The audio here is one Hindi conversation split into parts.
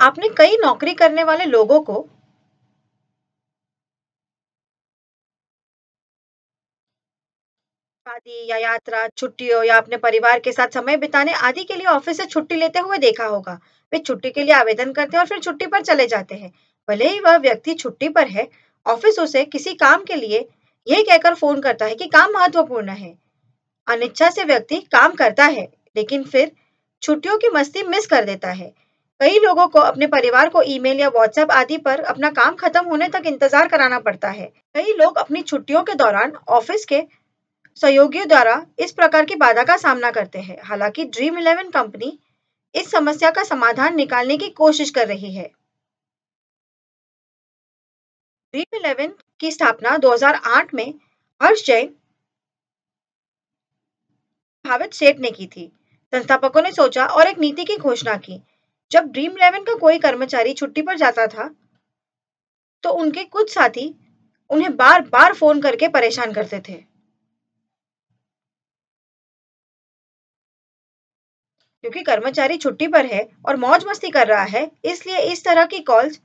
आपने कई नौकरी करने वाले लोगों को शादी या यात्रा छुट्टियों या अपने परिवार के साथ समय बिताने आदि के लिए ऑफिस से छुट्टी लेते हुए देखा होगा वे छुट्टी के लिए आवेदन करते हैं और फिर छुट्टी पर चले जाते हैं भले ही वह व्यक्ति छुट्टी पर है ऑफिस उसे किसी काम के लिए यह कहकर फोन करता है कि काम महत्वपूर्ण है अनिच्छा से व्यक्ति काम करता है लेकिन फिर छुट्टियों की मस्ती मिस कर देता है कई लोगों को अपने परिवार को ईमेल या व्हाट्सएप आदि पर अपना काम खत्म होने तक इंतजार कराना पड़ता है कई लोग अपनी छुट्टियों के दौरान ऑफिस के सहयोगियों द्वारा इस प्रकार की बाधा का सामना करते हैं हालांकि ड्रीम इलेवन कंपनी इस समस्या का समाधान निकालने की कोशिश कर रही है ड्रीम इलेवन की स्थापना 2008 में हर्ष जैन भावित सेठ ने की थी संस्थापकों ने सोचा और एक नीति की घोषणा की जब ड्रीम इलेवन का कोई कर्मचारी छुट्टी पर जाता था तो उनके कुछ साथी उन्हें बार बार फोन करके परेशान करते थे क्योंकि कर्मचारी छुट्टी पर है और मौज मस्ती कर रहा है इसलिए इस तरह की कॉल्स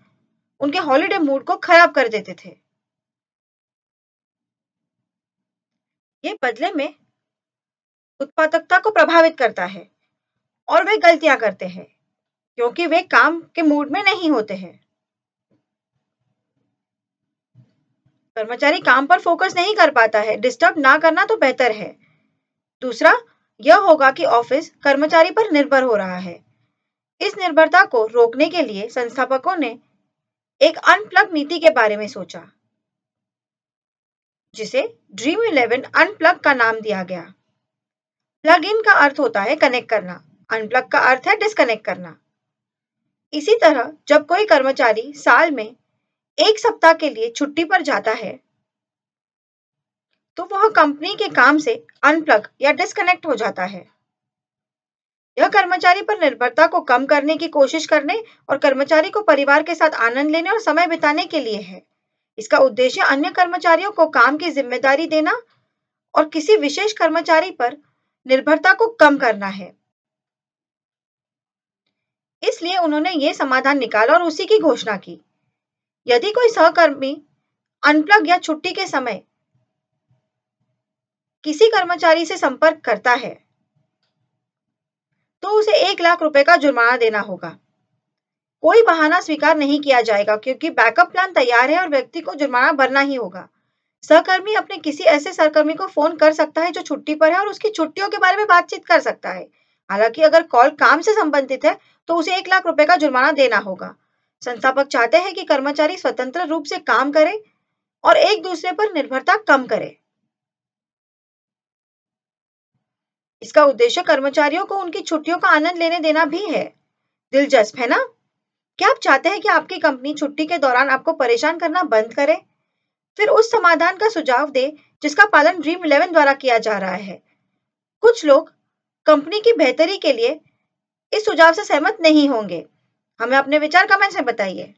उनके हॉलिडे मूड को खराब कर देते थे ये बदले में उत्पादकता को प्रभावित करता है और वे गलतियां करते हैं क्योंकि वे काम के मूड में नहीं होते हैं कर्मचारी काम पर फोकस नहीं कर पाता है डिस्टर्ब ना करना तो बेहतर है दूसरा यह होगा कि ऑफिस कर्मचारी पर निर्भर हो रहा है इस निर्भरता को रोकने के लिए संस्थापकों ने एक अनप्लग नीति के बारे में सोचा जिसे ड्रीम इलेवन अनप्लग का नाम दिया गया प्लग इन का अर्थ होता है कनेक्ट करना अनप्लग का अर्थ है डिस्कनेक्ट करना इसी तरह जब कोई कर्मचारी साल में एक सप्ताह के लिए छुट्टी पर जाता है तो वह कंपनी के काम से अनप्लग या डिस्कनेक्ट हो जाता है यह कर्मचारी पर निर्भरता को कम करने की कोशिश करने और कर्मचारी को परिवार के साथ आनंद लेने और समय बिताने के लिए है इसका उद्देश्य अन्य कर्मचारियों को काम की जिम्मेदारी देना और किसी विशेष कर्मचारी पर निर्भरता को कम करना है इसलिए उन्होंने ये समाधान निकाला और उसी की घोषणा की यदि कोई सहकर्मी अनप्लग या छुट्टी के समय किसी कर्मचारी से संपर्क करता है तो उसे एक लाख रुपए का जुर्माना देना होगा कोई बहाना स्वीकार नहीं किया जाएगा क्योंकि बैकअप प्लान तैयार है और व्यक्ति को जुर्माना भरना ही होगा सहकर्मी अपने किसी ऐसे सहकर्मी को फोन कर सकता है जो छुट्टी पर है और उसकी छुट्टियों के बारे में बातचीत कर सकता है हालांकि अगर कॉल काम से संबंधित है तो उसे एक लाख रुपए का जुर्माना देना होगा संस्थापक चाहते हैं कि कर्मचारी स्वतंत्र रूप से काम करें और एक दूसरे पर निर्भरता कम करें इसका उद्देश्य कर्मचारियों को उनकी छुट्टियों का आनंद लेने देना भी है दिलचस्प है ना क्या आप चाहते हैं कि आपकी कंपनी छुट्टी के दौरान आपको परेशान करना बंद करे फिर उस समाधान का सुझाव दे जिसका पालन ड्रीम इलेवन द्वारा किया जा रहा है कुछ लोग कंपनी की बेहतरी के लिए इस सुझाव से सहमत नहीं होंगे हमें अपने विचार कमेंट्स में बताइए